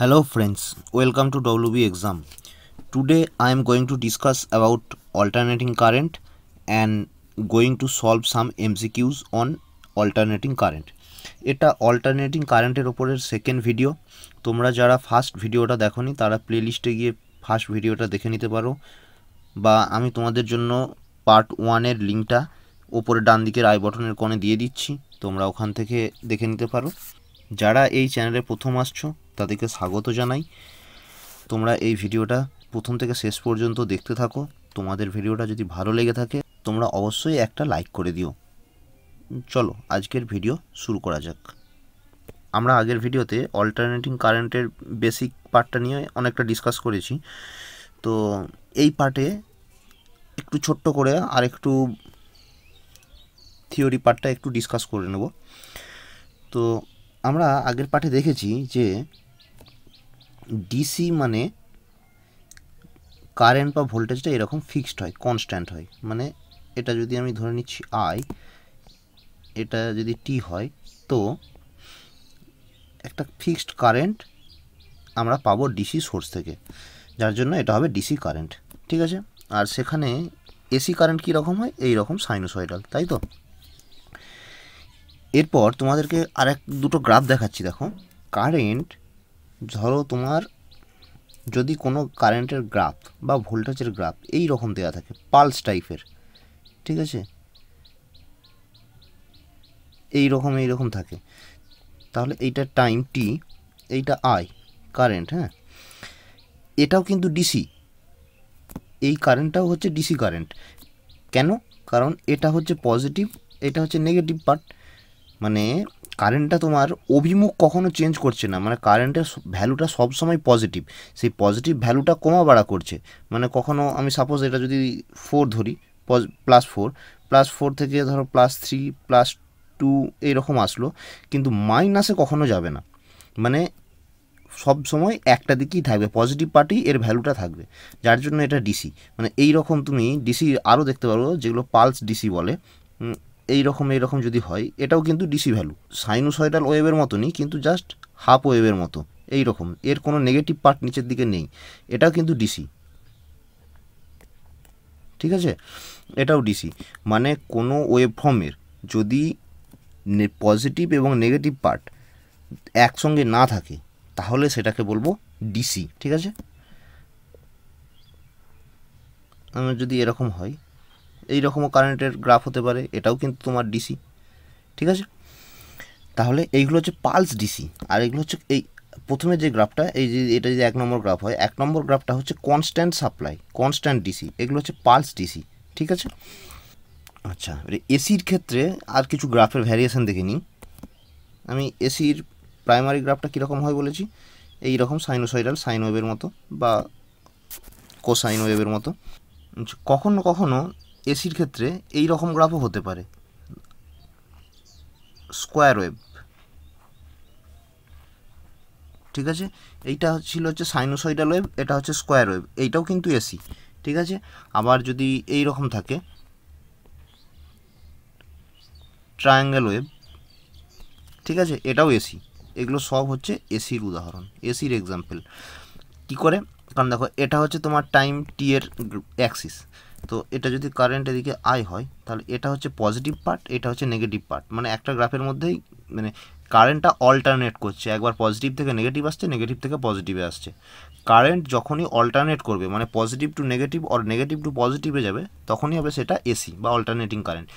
Hello friends, welcome to WB exam. Today I am going to discuss about alternating current and going to solve some MCQs on alternating current. এটা alternating কারেন্টের ওপরের second video তোমরা যারা first ভিডিওটা দেখোনি তারা প্লেলিস্টে গিয়ে ফার্স্ট ভিডিওটা দেখে নিতে পারো বা আমি তোমাদের জন্য পার্ট ওয়ানের লিঙ্কটা ওপরে ডান দিকের আই বটনের কোণে দিয়ে দিচ্ছি তোমরা ওখান থেকে দেখে নিতে পারো যারা এই চ্যানেলে প্রথম আসছো তাদেরকে স্বাগত জানাই তোমরা এই ভিডিওটা প্রথম থেকে শেষ পর্যন্ত দেখতে থাকো তোমাদের ভিডিওটা যদি ভালো লেগে থাকে তোমরা অবশ্যই একটা লাইক করে দিও চলো আজকের ভিডিও শুরু করা যাক আমরা আগের ভিডিওতে অল্টারনেটিং কারেন্টের বেসিক পার্টটা নিয়ে অনেকটা ডিসকাস করেছি তো এই পার্টে একটু ছোট্ট করে আর একটু থিওরি পার্টটা একটু ডিসকাস করে নেব তো আমরা আগের পার্টে দেখেছি যে ডিসি মানে কারেন্ট বা ভোল্টেজটা এরকম ফিক্সড হয় কনস্ট্যান্ট হয় মানে এটা যদি আমি ধরে নিচ্ছি আই এটা যদি টি হয় তো একটা ফিক্সড কারেন্ট আমরা পাবো ডিসি সোর্স থেকে যার জন্য এটা হবে ডিসি কারেন্ট ঠিক আছে আর সেখানে এসি কারেন্ট কীরকম হয় এই রকম সাইনোসয়েডাল তাই তো এরপর তোমাদেরকে আর এক দুটো গ্রাফ দেখাচ্ছি দেখো কারেন্ট ধরো তোমার যদি কোনো কারেন্টের গ্রাফ বা ভোল্টেজের গ্রাফ এই রকম দেওয়া থাকে পালস টাইপের ঠিক আছে এই রকম এই রকম থাকে তাহলে এইটা টাইম টি এইটা আই কারেন্ট হ্যাঁ এটাও কিন্তু ডিসি এই কারেন্টটাও হচ্ছে ডিসি কারেন্ট কেন কারণ এটা হচ্ছে পজিটিভ এটা হচ্ছে নেগেটিভ পার্ট মানে কারেন্টটা তোমার অভিমুখ কখনো চেঞ্জ করছে না মানে কারেন্টের ভ্যালুটা সবসময় পজিটিভ সেই পজিটিভ ভ্যালুটা কমা বাড়া করছে মানে কখনো আমি সাপোজ এটা যদি ফোর ধরি প্লাস ফোর প্লাস ফোর থেকে ধরো প্লাস থ্রি প্লাস টু রকম আসলো কিন্তু মাইনাসে কখনো যাবে না মানে সব সময় একটা দিকেই থাকবে পজিটিভ পার্টি এর ভ্যালুটা থাকবে যার জন্য এটা ডিসি মানে এই রকম তুমি ডিসি আরও দেখতে পারো যেগুলো পালস ডিসি বলে এই রকম এই রকম যদি হয় এটাও কিন্তু ডিসি ভ্যালু সাইনুসয়েডাল ওয়েভের মতনই কিন্তু জাস্ট হাফ ওয়েভের মতো এই রকম এর কোনো নেগেটিভ পার্ট নিচের দিকে নেই এটাও কিন্তু ডিসি ঠিক আছে এটাও ডিসি মানে কোনো ওয়েভ ফর্মের যদি পজিটিভ এবং নেগেটিভ পার্ট একসঙ্গে না থাকে তাহলে সেটাকে বলবো ডিসি ঠিক আছে আমার যদি এরকম হয় এই রকমও কারেন্টের গ্রাফ হতে পারে এটাও কিন্তু তোমার ডিসি ঠিক আছে তাহলে এইগুলো হচ্ছে পালস ডিসি আর এগুলো হচ্ছে এই প্রথমে যে গ্রাফটা এই যে এটা যদি এক নম্বর গ্রাফ হয় এক নম্বর গ্রাফটা হচ্ছে কনস্ট্যান্ট সাপ্লাই কনস্ট্যান্ট ডিসি এগুলো হচ্ছে পালস ডিসি ঠিক আছে আচ্ছা এসির ক্ষেত্রে আর কিছু গ্রাফের ভ্যারিয়েশান দেখে নিই আমি এসির প্রাইমারি গ্রাফটা কীরকম হয় বলেছি এই রকম সাইনোসাইডাল সাইন ওয়েভের মতো বা কোসাইন ওয়েভের মতো কখনো কখনো এসির ক্ষেত্রে এই রকম গ্রাফও হতে পারে স্কোয়ার ওয়েভ ঠিক আছে এইটা ছিল হচ্ছে সাইনোসয়েডাল ওয়েভ এটা হচ্ছে স্কোয়ার ওয়েভ এইটাও কিন্তু এসি ঠিক আছে আবার যদি এই রকম থাকে ট্রায়াঙ্গেল ওয়েভ ঠিক আছে এটাও এসি এগুলো সব হচ্ছে এসির উদাহরণ এসির এক্সাম্পল কি করে কারণ দেখো এটা হচ্ছে তোমার টাইম টি এর অ্যাক্সিস তো এটা যদি কারেন্ট এদিকে আই হয় তাহলে এটা হচ্ছে পজিটিভ পার্ট এটা হচ্ছে নেগেটিভ পার্ট মানে একটা গ্রাফের মধ্যেই মানে কারেন্টটা অল্টারনেট করছে একবার পজিটিভ থেকে নেগেটিভ আসছে নেগেটিভ থেকে পজিটিভে আসছে কারেন্ট যখনই অল্টারনেট করবে মানে positive to negative or negative to পজিটিভে যাবে তখনই হবে সেটা এসি বা অল্টারনেটিং কারেন্ট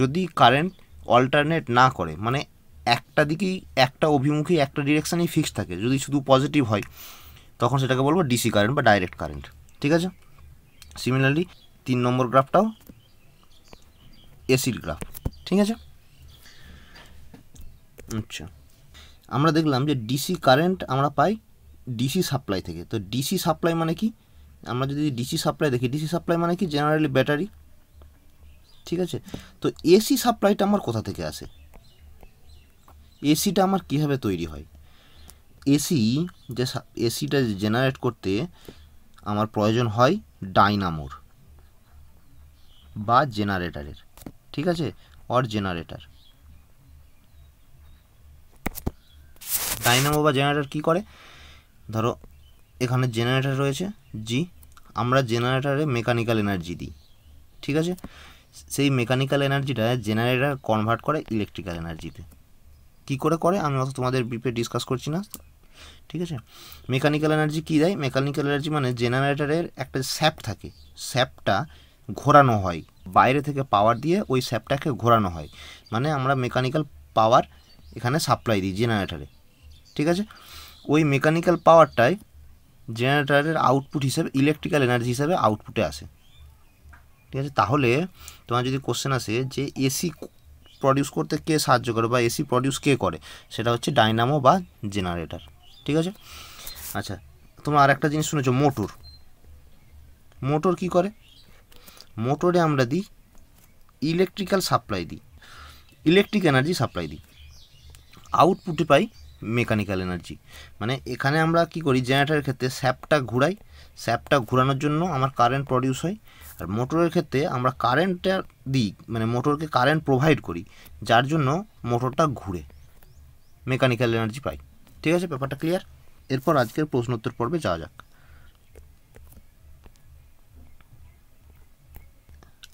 যদি কারেন্ট অল্টারনেট না করে মানে একটা দিকেই একটা অভিমুখী একটা ডিরেকশানেই ফিক্সড থাকে যদি শুধু পজিটিভ হয় তখন সেটাকে বলবো ডিসি কারেন্ট বা ডাইরেক্ট কারেন্ট ঠিক আছে সিমিলারলি তিন নম্বর গ্রাফটাও এসির গ্রাফ ঠিক আছে আচ্ছা আমরা দেখলাম যে ডিসি কারেন্ট আমরা পাই ডিসি সাপ্লাই থেকে তো ডিসি সাপ্লাই মানে কি আমরা যদি ডিসি সাপ্লাই দেখি ডিসি সাপ্লাই মানে কি জেনারেলি ব্যাটারি ঠিক আছে তো এসি সাপ্লাইটা আমার কোথা থেকে আসে এসিটা আমার কিভাবে তৈরি হয় এসি যে এসিটা জেনারেট করতে আমার প্রয়োজন হয় ডাইনামোর বা জেনারেটারের ঠিক আছে অর জেনারেটার ডাইনামো বা জেনারেটার কি করে ধরো এখানে জেনারেটার রয়েছে জি আমরা জেনারেটারে মেকানিক্যাল এনার্জি দিই ঠিক আছে সেই মেকানিক্যাল এনার্জিটা জেনারেটার কনভার্ট করে ইলেকট্রিক্যাল এনার্জিতে কি করে করে আমি অত তোমাদের বিপে ডিসকাস করছি না ঠিক আছে মেকানিক্যাল এনার্জি কী দেয় মেকানিক্যাল এনার্জি মানে জেনারেটারের একটা স্যাপ থাকে স্যাপটা ঘোরানো হয় বাইরে থেকে পাওয়ার দিয়ে ওই স্যাপটাকে ঘোরানো হয় মানে আমরা মেকানিক্যাল পাওয়ার এখানে সাপ্লাই দিই জেনারেটারে ঠিক আছে ওই মেকানিক্যাল পাওয়ারটাই জেনারেটারের আউটপুট হিসেবে ইলেকট্রিক্যাল এনার্জি হিসেবে আউটপুটে আসে ঠিক আছে তাহলে তোমার যদি কোশ্চেন আসে যে এসি প্রডিউস করতে কে সাহায্য করে বা এসি প্রডিউস কে করে সেটা হচ্ছে ডাইনামো বা জেনারেটার ঠিক আছে আচ্ছা তোমার আর একটা জিনিস শুনেছো মোটর মোটর কি করে মোটরে আমরা দিই ইলেকট্রিক্যাল সাপ্লাই দিই ইলেকট্রিক এনার্জি সাপ্লাই দিই আউটপুটে পাই মেকানিক্যাল এনার্জি মানে এখানে আমরা কি করি জেনারেটারের ক্ষেত্রে স্যাপটা ঘুরাই স্যাপটা ঘোরানোর জন্য আমার কারেন্ট প্রডিউস হয় আর মোটরের ক্ষেত্রে আমরা কারেন্টটা দিই মানে মোটরকে কারেন্ট প্রোভাইড করি যার জন্য মোটরটা ঘুরে মেকানিক্যাল এনার্জি পাই ঠিক আছে ব্যাপারটা ক্লিয়ার এরপর আজকের প্রশ্নোত্তর পর্বে যাওয়া যাক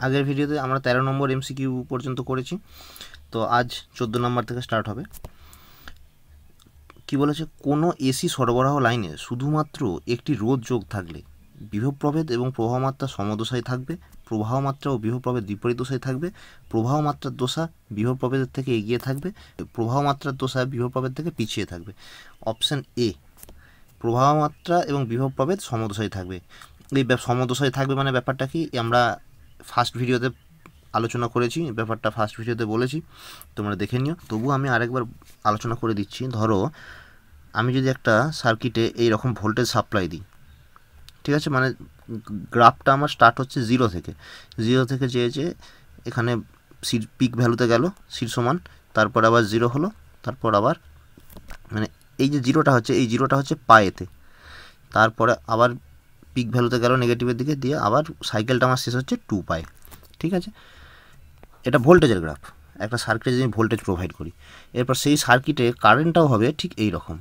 আগের ভিডিওতে আমরা তেরো নম্বর এমসিকিউ পর্যন্ত করেছি তো আজ চোদ্দ নম্বর থেকে স্টার্ট হবে কি বলেছে কোনো এসি সরবরাহ লাইনে শুধুমাত্র একটি রোধ যোগ থাকলে বিভবপ্রভেদ এবং প্রবাহমাত্রা সমদশায় থাকবে প্রবাহমাত্রা ও বিভবপ্রভেদ বিপরীত দোষায় থাকবে প্রবাহমাত্রার দোষা বিভবপ্রভেদের থেকে এগিয়ে থাকবে প্রবাহমাত্রার দোষা বিভবপ্রভেদ থেকে পিছিয়ে থাকবে অপশান এ প্রবাহমাত্রা এবং বিভবপ্রভেদ সমদশায় থাকবে এই সমদশায় থাকবে মানে ব্যাপারটা কি আমরা ফার্স্ট ভিডিওতে আলোচনা করেছি ব্যাপারটা ফার্স্ট ভিডিওতে বলেছি তোমরা দেখে নিও তবু আমি আরেকবার আলোচনা করে দিচ্ছি ধরো আমি যদি একটা সার্কিটে এই রকম ভোল্টেজ সাপ্লাই দিই ঠিক আছে মানে গ্রাফটা আমার স্টার্ট হচ্ছে জিরো থেকে জিরো থেকে যেয়ে যে এখানে সির পিক ভ্যালুতে গেল সির সমান তারপর আবার জিরো হলো তারপর আবার মানে এই যে জিরোটা হচ্ছে এই জিরোটা হচ্ছে পায়েতে তারপরে আবার পিক ভ্যালুতে গেল নেগেটিভের দিকে দিয়ে আবার সাইকেলটা আমার শেষ হচ্ছে টু পাই ঠিক আছে এটা ভোল্টেজের গ্রাফ একটা সার্কিটে যদি ভোল্টেজ প্রোভাইড করি এরপর সেই সার্কিটে কারেন্টটাও হবে ঠিক এই রকম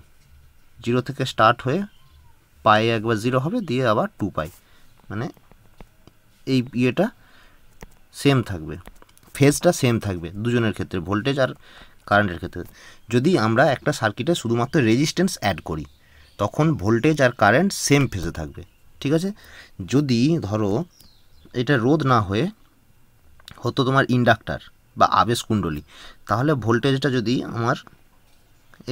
জিরো থেকে স্টার্ট হয়ে পায়ে একবার জিরো হবে দিয়ে আবার টু পাই মানে এই ইয়েটা সেম থাকবে ফেজটা সেম থাকবে দুজনের ক্ষেত্রে ভোল্টেজ আর কারেন্টের ক্ষেত্রে যদি আমরা একটা সার্কিটে শুধুমাত্র রেজিস্ট্যান্স অ্যাড করি তখন ভোল্টেজ আর কারেন্ট সেম ফেজে থাকবে ঠিক আছে যদি ধরো এটা রোদ না হয়ে হতো তোমার ইন্ডাক্টার বা আবেশ কুণ্ডলী তাহলে ভোল্টেজটা যদি আমার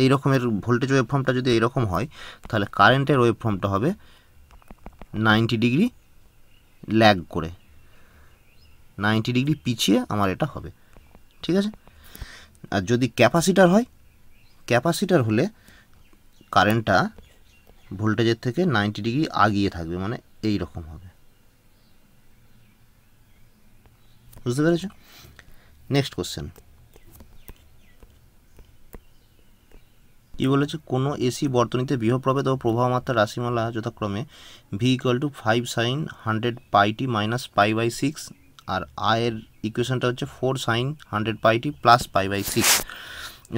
এই রকমের ভোল্টেজ ওয়েবফর্মটা যদি এইরকম হয় তাহলে কারেন্টের ওয়েবফর্মটা হবে নাইনটি ডিগ্রি ল্যাগ করে নাইনটি ডিগ্রি পিছিয়ে আমার এটা হবে ঠিক আছে আর যদি ক্যাপাসিটার হয় ক্যাপাসিটার হলে কারেন্টটা ভোল্টেজের থেকে নাইনটি ডিগ্রি আগিয়ে থাকবে মানে এই রকম হবে বুঝতে পেরেছ নেক্সট কোশ্চেন কি বলেছে কোনো এসি বর্তনীতে বৃহপ্রভেদ ও মাত্রা রাশিমালা যথাক্রমে V equal to five sine hundred pi T minus pi by six আর আয়ের ইকুয়েশনটা হচ্ছে four sine hundred pi t plus pi by six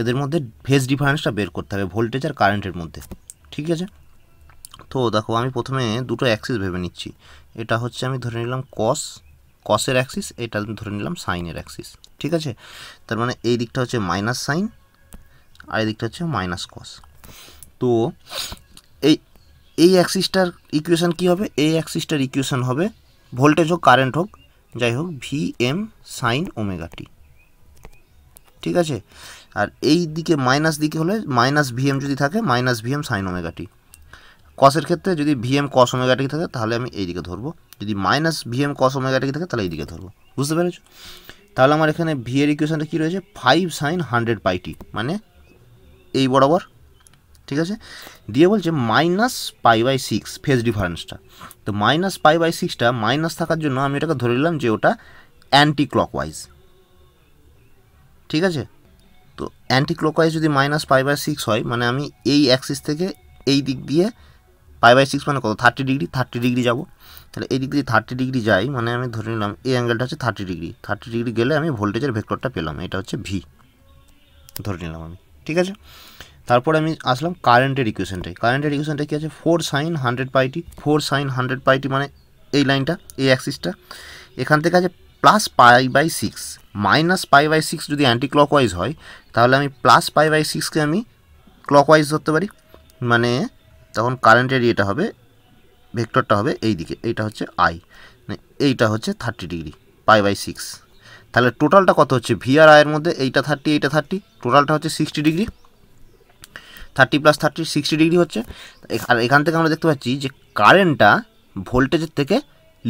এদের মধ্যে ফেস ডিফারেন্সটা বের করতে হবে ভোল্টেজ আর কারেন্টের মধ্যে ঠিক আছে তো দেখো আমি প্রথমে দুটো অ্যাক্সিস ভেবে নিচ্ছি এটা হচ্ছে আমি ধরে নিলাম কস কসের অ্যাক্সিস এটা আমি ধরে নিলাম সাইনের অ্যাক্সিস ঠিক আছে তার মানে এই দিকটা হচ্ছে মাইনাস সাইন আর এই দিকটা হচ্ছে মাইনাস কস তো এই এই অ্যাক্সিসটার ইকুয়েশান কী হবে এই অ্যাক্সিসটার ইকুয়েশান হবে ভোল্টেজ হোক কারেন্ট হোক যাই হোক ভি এম সাইন ওমেগাটি ঠিক আছে আর এই দিকে মাইনাস দিকে হলে মাইনাস ভি এম যদি থাকে minus V M sine omega t কসের ক্ষেত্রে যদি ভিএম কস ওমেগাটিকে থাকে তাহলে আমি এইদিকে ধরবো যদি মাইনাস ভিএম কস ওমেগাটিকে থাকে তাহলে এইদিকে ধরবো বুঝতে পেরেছো তাহলে আমার এখানে ভি এর ইকুয়েশানটা কী রয়েছে ফাইভ সাইন হান্ড্রেড পাইটি টি মানে এই বরাবর ঠিক আছে দিয়ে বলছে minus pi by six phase ডিফারেন্সটা তো মাইনাস পাই বাই সিক্সটা মাইনাস থাকার জন্য আমি এটাকে ধরে নিলাম যে ওটা অ্যান্টি ক্লকওয়াইজ ঠিক আছে তো অ্যান্টি ক্লকওয়াইজ যদি মাইনাস পাই বাই সিক্স হয় মানে আমি এই অ্যাক্সিস থেকে এই দিক দিয়ে পাই বাই সিক্স মানে কত থার্টি ডিগ্রি থার্টি ডিগ্রি যাব তাহলে এই দিক দিয়ে থার্টি ডিগ্রি যাই মানে আমি ধরে নিলাম এই অ্যাঙ্গেলটা হচ্ছে থার্টি ডিগ্রি থার্টি ডিগ্রি গেলে আমি ভোল্টেজের ভেক্টরটা পেলাম এটা হচ্ছে ভি ধরে নিলাম আমি ঠিক আছে তারপর আমি আসলাম কারেন্টের ইকুয়েশনটাই কারেন্টের ইকুয়েশনটা কী আছে four sine hundred pi t four sine hundred pi t মানে এই লাইনটা এই অ্যাক্সিসটা এখান থেকে আছে plus pi by six minus pi by six যদি অ্যান্টি ক্লকওয়াইজ হয় তাহলে আমি প্লাস পাই বাই সিক্সকে আমি ক্লকওয়াইজ ধরতে পারি মানে তখন কারেন্টের ইয়েটা হবে ভেক্টরটা হবে এই দিকে এইটা হচ্ছে আই মানে এইটা হচ্ছে thirty degree pi by six তাহলে টোটালটা কত হচ্ছে ভি আর আয়ের মধ্যে এইটা থার্টি এইটা থার্টি টোটালটা হচ্ছে sixty degree thirty plus thirty sixty degree হচ্ছে আর এখান থেকে আমরা দেখতে পাচ্ছি যে কারেন্টটা ভোল্টেজের থেকে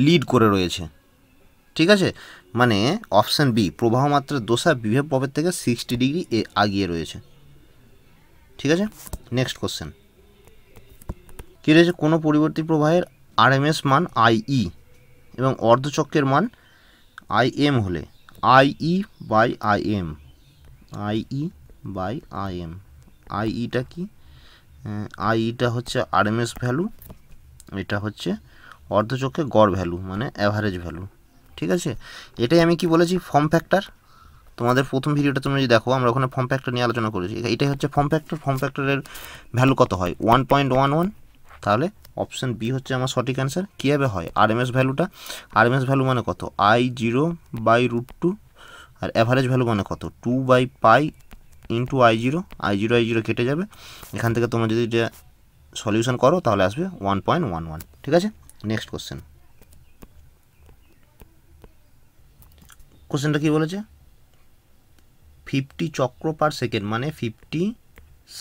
লিড করে রয়েছে ঠিক আছে মানে অপশান বি প্রবাহ প্রবাহমাত্রার দোষা বিভেব পপের থেকে সিক্সটি ডিগ্রি এ আগিয়ে রয়েছে ঠিক আছে নেক্সট কোশ্চেন কী রয়েছে কোনো পরিবর্তী প্রবাহের আরএমএস মান আইই এবং অর্ধচক্রের মান আইএম হলে IE by IM IE by IM আইইটা কি আইইটা হচ্ছে আরএমএস ভ্যালু এটা হচ্ছে অর্ধচক্রে গড় ভ্যালু মানে অ্যাভারেজ ভ্যালু ঠিক আছে এটাই আমি কি বলেছি ফর্ম ফ্যাক্টর তোমাদের প্রথম ভিডিওটা তুমি যদি দেখো আমরা ওখানে ফর্ম ফ্যাক্টর নিয়ে আলোচনা করেছি এটাই হচ্ছে ফর্ম ফ্যাক্টর ফর্ম ফ্যাক্টরের ভ্যালু কত হয় ওয়ান পয়েন্ট ওয়ান ওয়ান তাহলে অপশান বি হচ্ছে আমার সঠিক অ্যান্সার কীভাবে হয় আরএমএস ভ্যালুটা আরএমএস ভ্যালু মানে কত I zero by root two আর অ্যাভারেজ ভ্যালু মানে কত two by pi into I zero I zero I zero কেটে যাবে এখান থেকে তোমরা যদি এটা সলিউশন করো তাহলে আসবে ওয়ান পয়েন্ট ওয়ান ওয়ান ঠিক আছে নেক্সট কোশ্চেন কোশ্চেনটা কী বলেছে ফিফটি চক্র পার সেকেন্ড মানে ফিফটি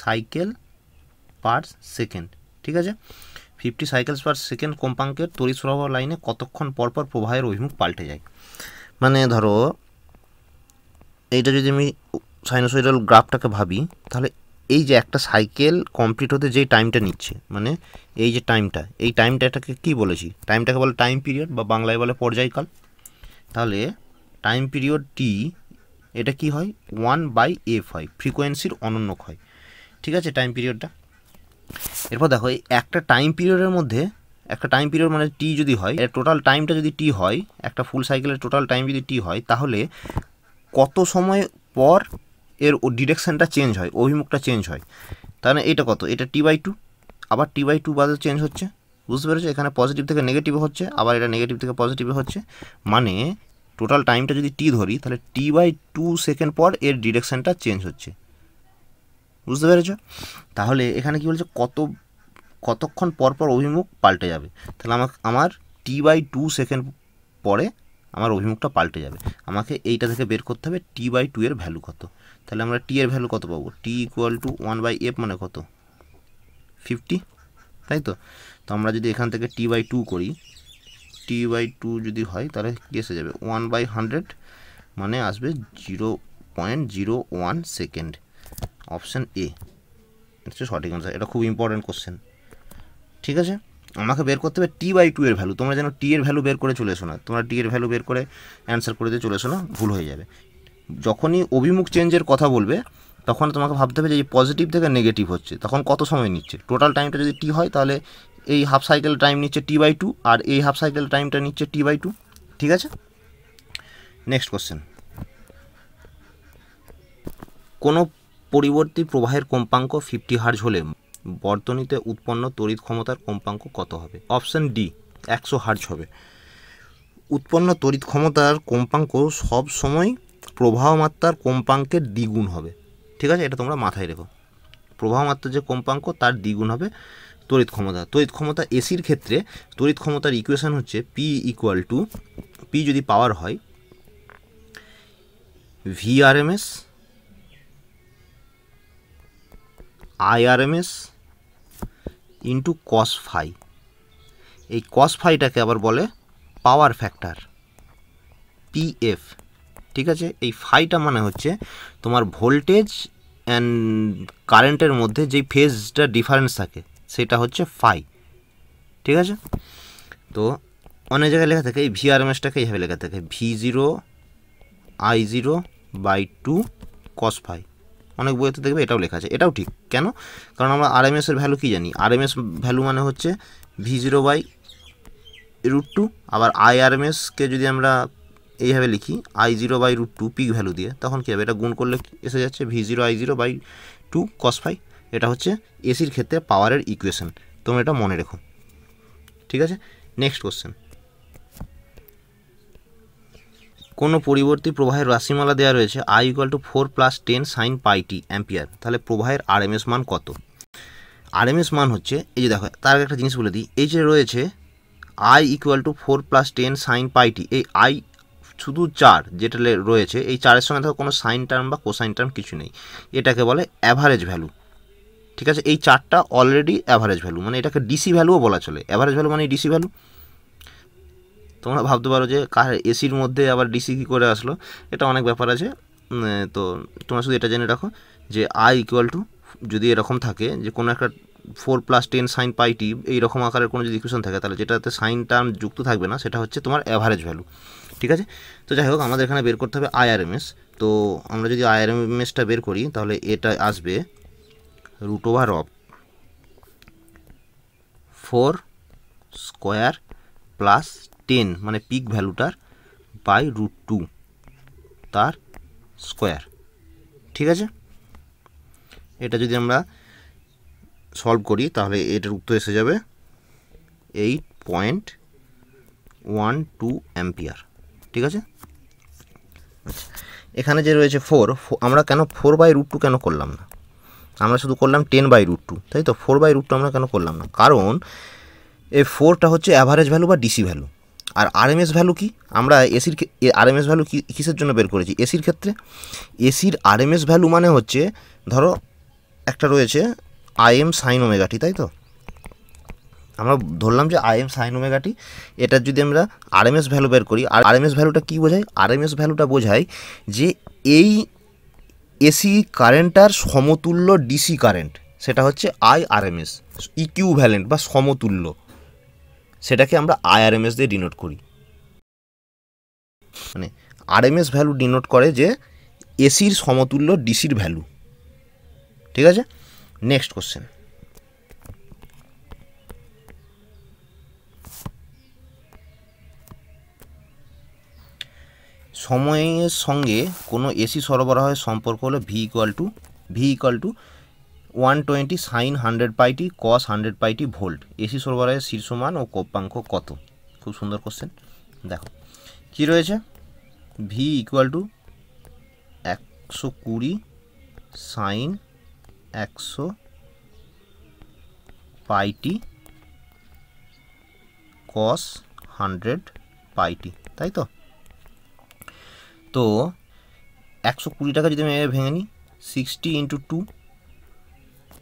সাইকেল পার সেকেন্ড ঠিক আছে ফিফটি সাইকেলস পার সেকেন্ড কম্পাঙ্কের তরি সরবরাহ লাইনে কতক্ষণ পরপর প্রবাহের অভিমুখ পাল্টে যায় মানে ধরো এইটা যদি আমি সাইনোসাইডাল গ্রাফটাকে ভাবি তাহলে এই যে একটা সাইকেল কমপ্লিট হতে যেই টাইমটা নিচ্ছে মানে এই যে টাইমটা এই টাইমটা এটাকে কী বলেছি টাইমটাকে বলে টাইম পিরিয়ড বা বাংলায় বলে পর্যায়কাল তাহলে টাইম পিরিয়ড টি এটা কি হয় ওয়ান বাই এফ হয় ফ্রিকোয়েন্সির অনন্য হয় ঠিক আছে টাইম পিরিয়ডটা এরপর দেখো একটা টাইম পিরিয়ডের মধ্যে একটা টাইম পিরিয়ড মানে টি যদি হয় এর টোটাল টাইমটা যদি টি হয় একটা ফুল সাইকেলের টোটাল টাইম যদি টি হয় তাহলে কত সময় পর এর ডিরেকশানটা চেঞ্জ হয় অভিমুখটা চেঞ্জ হয় তাহলে এটা কত এটা টি বাই টু আবার টি বাই টু বাদে চেঞ্জ হচ্ছে বুঝতে পেরেছো এখানে পজিটিভ থেকে নেগেটিভে হচ্ছে আবার এটা নেগেটিভ থেকে পজিটিভে হচ্ছে মানে টোটাল টাইমটা যদি টি ধরি তাহলে টি বাই টু সেকেন্ড পর এর ডিরেকশানটা চেঞ্জ হচ্ছে বুঝতে পেরেছ তাহলে এখানে কি বলছে কত কতক্ষণ পরপর অভিমুখ পাল্টে যাবে তাহলে আমার আমার টি বাই টু সেকেন্ড পরে আমার অভিমুখটা পাল্টে যাবে আমাকে এইটা থেকে বের করতে হবে টি বাই টু এর ভ্যালু কত তাহলে আমরা টি এর ভ্যালু কত পাবো T equal to one by F মানে কত ফিফটি তাই তো তো আমরা যদি এখান থেকে টি বাই টু করি টি বাই টু যদি হয় তাহলে কী এসে যাবে ওয়ান বাই হান্ড্রেড মানে আসবে zero point zero one second option A হচ্ছে সঠিক অ্যান্সার এটা খুব ইম্পর্টেন্ট কোশ্চেন ঠিক আছে আমাকে বের করতে হবে টি বাই টু এর ভ্যালু তোমরা যেন টি এর ভ্যালু বের করে চলে এসো না তোমরা টি এর ভ্যালু বের করে অ্যান্সার করে দিয়ে চলে এসো না ভুল হয়ে যাবে যখনই অভিমুখ চেঞ্জের কথা বলবে তখন তোমাকে ভাবতে হবে যে পজিটিভ থেকে নেগেটিভ হচ্ছে তখন কত সময় নিচ্ছে টোটাল টাইমটা যদি টি হয় তাহলে এই হাফ সাইকেল টাইম নিচ্ছে টি বাই টু আর এই হাফ সাইকেল টাইমটা নিচ্ছে টি বাই টু ঠিক আছে নেক্সট কোশ্চেন কোনো পরিবর্তী প্রবাহের কম্পাঙ্ক ফিফটি হার্জ হলে বর্তনীতে উৎপন্ন তড়িৎ ক্ষমতার কম্পাঙ্ক কত হবে অপশান ডি একশো হার্জ হবে উৎপন্ন তড়িৎ ক্ষমতার কম্পাঙ্ক সব সময় প্রবাহ মাত্রার কম্পাঙ্কের দ্বিগুণ হবে ঠিক আছে এটা তোমরা মাথায় রেখো প্রবাহ মাত্রার যে কম্পাঙ্ক তার দ্বিগুণ হবে তড়িৎ ক্ষমতা তড়িৎ ক্ষমতা এসির ক্ষেত্রে তড়িৎ ক্ষমতার ইকুয়েশান হচ্ছে পি ইকুয়াল টু পি যদি পাওয়ার হয় VRMS IRMS into cos phi এই কস ফাইটাকে আবার বলে পাওয়ার ফ্যাক্টর পিএফ ঠিক আছে এই ফাইটা মানে হচ্ছে তোমার ভোল্টেজ অ্যান্ড কারেন্টের মধ্যে যেই ফেজটা ডিফারেন্স থাকে সেটা হচ্ছে ফাই ঠিক আছে তো অনেক জায়গায় লেখা থাকে এই ভিআরএমএসটাকে এইভাবে লেখা থাকে V zero I zero by two cos phi অনেক বইতে দেখবে এটাও লেখা আছে এটাও ঠিক কেন কারণ আমরা এর ভ্যালু কী জানি আরএমএস ভ্যালু মানে হচ্ছে V zero by root two আবার আইআরএমএসকে যদি আমরা এইভাবে লিখি I zero by root two peak value দিয়ে তখন কী হবে এটা গুণ করলে এসে যাচ্ছে V zero I zero by two cos phi এটা হচ্ছে এসির ক্ষেত্রে পাওয়ারের ইকুয়েশন তোমরা এটা মনে রেখো ঠিক আছে নেক্সট কোশ্চেন কোনো পরিবর্তী প্রবাহের রাশিমালা দেওয়া রয়েছে I equal to four plus ten sine pi t ampere তাহলে প্রবাহের আরএমএস মান কত আরএমএস মান হচ্ছে এই যে দেখো তার একটা জিনিস বলে দিই এই যে রয়েছে I equal to four plus ten sine pi T এই আই শুধু চার যেটা রয়েছে এই চারের সঙ্গে ধরো কোনো সাইন টার্ম বা কোসাইন টার্ম কিছু নেই এটাকে বলে অ্যাভারেজ ভ্যালু ঠিক আছে এই চারটা অলরেডি অ্যাভারেজ ভ্যালু মানে এটাকে ডিসি ভ্যালুও বলা চলে অ্যাভারেজ ভ্যালু মানে ডিসি ভ্যালু তোমরা ভাবতে পারো যে কার এসির মধ্যে আবার ডিসি কী করে আসলো এটা অনেক ব্যাপার আছে তো তোমরা শুধু এটা জেনে রাখো যে আই ইকুয়াল টু যদি এরকম থাকে যে কোনো একটা four plus ten sine pi T এইরকম আকারের কোনো যদি ইকুয়েশন থাকে তাহলে যেটাতে সাইন টার্ম যুক্ত থাকবে না সেটা হচ্ছে তোমার অ্যাভারেজ ভ্যালু ঠিক আছে তো যাই হোক আমাদের এখানে বের করতে হবে আইআরএমএস তো আমরা যদি আইআরএমএসটা বের করি তাহলে এটা আসবে root over of four square plus ten মানে পিক ভ্যালুটার বাই রুট টু তার স্কোয়ার ঠিক আছে এটা যদি আমরা সলভ করি তাহলে এটার উত্তর এসে যাবে eight point one two ampere ঠিক আছে এখানে যে রয়েছে ফোর আমরা কেন ফোর বাই রুট টু কেন করলাম না আমরা শুধু করলাম টেন বাই রুট টু তাই তো ফোর বাই রুট টু আমরা কেন করলাম না কারণ এই ফোরটা হচ্ছে অ্যাভারেজ ভ্যালু বা ডিসি ভ্যালু আর আরএমএস ভ্যালু কি আমরা এসির আরএমএস ভ্যালু কিসের জন্য বের করেছি এসির ক্ষেত্রে এসির আরএমএস ভ্যালু মানে হচ্ছে ধরো একটা রয়েছে আইএম সাইন ওমেগাটি তাই তো আমরা ধরলাম যে আইএম সাইন ওমেগাটি এটার যদি আমরা আরএমএস ভ্যালু বের করি আর আরএমএস ভ্যালুটা কী বোঝায় আরএমএস ভ্যালুটা বোঝায় যে এই এসি কারেন্টটার সমতুল্য ডিসি কারেন্ট সেটা হচ্ছে আই আর এম এস ভ্যালেন্ট বা সমতুল্য সেটাকে আমরা আইআরএমএস দিয়ে ডিনোট করি মানে আরএমএস ভ্যালু ডিনোট করে যে এসির সমতুল্য ডিসির ভ্যালু ঠিক আছে নেক্সট কোশ্চেন সময়ের সঙ্গে কোনো এসি সরবরাহের সম্পর্ক হলো V equal to V equal to one twenty sine hundred pi t cos hundred pi t volt AC সরবরাহের শীর্ষমান ও কোপাঙ্ক কত খুব সুন্দর কোশ্চেন দেখো কি রয়েছে ভি ইকুয়াল টু একশো কুড়ি সাইন একশো পাইটি কস হান্ড্রেড পাইটি তাই তো তো একশো কুড়ি টাকা যদি আমি ভেঙে নিই সিক্সটি ইন্টু টু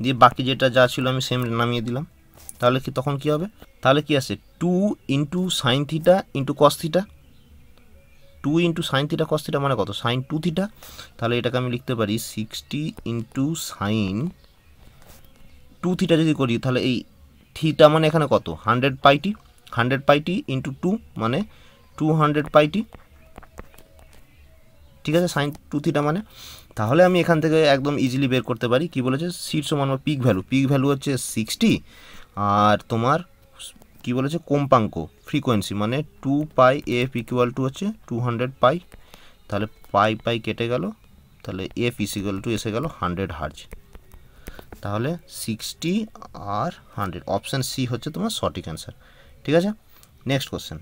দিয়ে বাকি যেটা যা ছিল আমি সেম নামিয়ে দিলাম তাহলে কি তখন কি হবে তাহলে কি আছে two into sine theta into cos theta two into sine theta cos theta মানে কত সাইন টু থিটা তাহলে এটাকে আমি লিখতে পারি sixty into sine two theta যদি করি তাহলে এই থিটা মানে এখানে কত hundred pi t hundred pi t into two মানে টু হান্ড্রেড পাইটি ঠিক আছে সাইন টু থিটা মানে তাহলে আমি এখান থেকে একদম ইজিলি বের করতে পারি কি বলেছে সিট সমান বা পিক ভ্যালু পিক ভ্যালু হচ্ছে সিক্সটি আর তোমার কি বলেছে কম্পাঙ্ক ফ্রিকোয়েন্সি মানে two pi F equal to হচ্ছে টু হান্ড্রেড পাই তাহলে পাই পাই কেটে গেল তাহলে এফ ইসিকুয়াল টু এসে গেল হান্ড্রেড হার্জ তাহলে সিক্সটি আর হান্ড্রেড অপশান সি হচ্ছে তোমার সঠিক অ্যান্সার ঠিক আছে নেক্সট কোশ্চেন